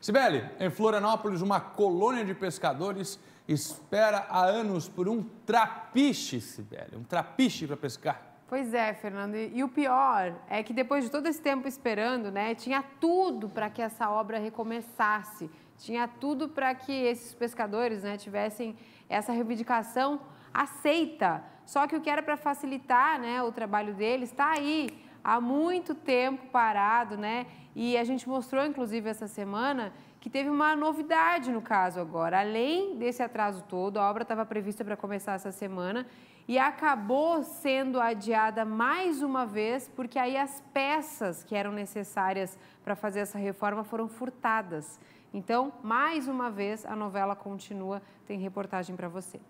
Sibeli, em Florianópolis, uma colônia de pescadores espera há anos por um trapiche, Sibeli, um trapiche para pescar. Pois é, Fernando. E o pior é que depois de todo esse tempo esperando, né, tinha tudo para que essa obra recomeçasse. Tinha tudo para que esses pescadores né, tivessem essa reivindicação aceita. Só que o que era para facilitar né, o trabalho deles está aí há muito tempo parado, né? E a gente mostrou, inclusive, essa semana que teve uma novidade no caso agora. Além desse atraso todo, a obra estava prevista para começar essa semana e acabou sendo adiada mais uma vez, porque aí as peças que eram necessárias para fazer essa reforma foram furtadas. Então, mais uma vez, a novela continua. Tem reportagem para você.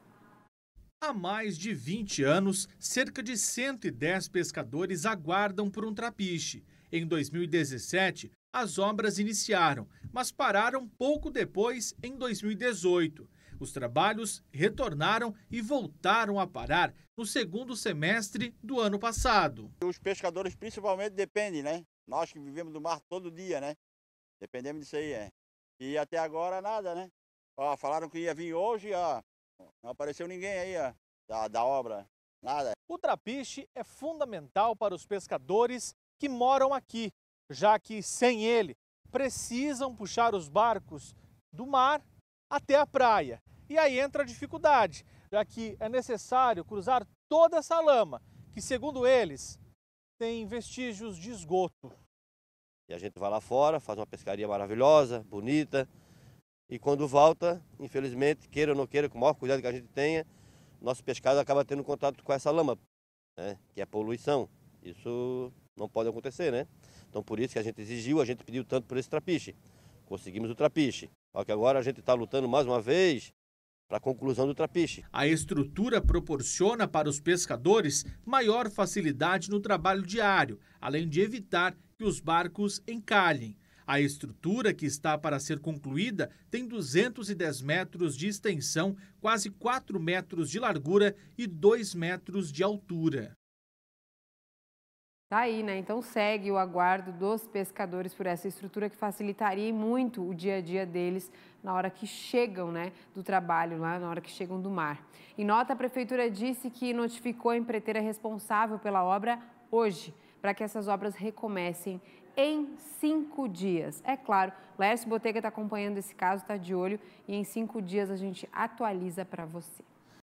Há mais de 20 anos, cerca de 110 pescadores aguardam por um trapiche. Em 2017, as obras iniciaram, mas pararam pouco depois, em 2018. Os trabalhos retornaram e voltaram a parar no segundo semestre do ano passado. Os pescadores principalmente dependem, né? Nós que vivemos do mar todo dia, né? Dependemos disso aí, é. E até agora nada, né? Ó, falaram que ia vir hoje, ó, não apareceu ninguém aí, ó, da, da obra. Nada. O trapiche é fundamental para os pescadores que moram aqui, já que sem ele precisam puxar os barcos do mar até a praia. E aí entra a dificuldade, já que é necessário cruzar toda essa lama, que segundo eles tem vestígios de esgoto. E a gente vai lá fora, faz uma pescaria maravilhosa, bonita, e quando volta, infelizmente, queira ou não queira, com o maior cuidado que a gente tenha, nosso pescado acaba tendo contato com essa lama, né? que é poluição. Isso não pode acontecer, né? Então por isso que a gente exigiu, a gente pediu tanto por esse trapiche. Conseguimos o trapiche. Só que agora a gente está lutando mais uma vez para a conclusão do trapiche. A estrutura proporciona para os pescadores maior facilidade no trabalho diário, além de evitar que os barcos encalhem. A estrutura, que está para ser concluída, tem 210 metros de extensão, quase 4 metros de largura e 2 metros de altura. Tá aí, né? Então segue o aguardo dos pescadores por essa estrutura que facilitaria muito o dia a dia deles na hora que chegam, né, do trabalho lá, na hora que chegam do mar. Em nota, a prefeitura disse que notificou a empreiteira responsável pela obra hoje para que essas obras recomecem em cinco dias. É claro, Laércio Botega está acompanhando esse caso, está de olho e em cinco dias a gente atualiza para você.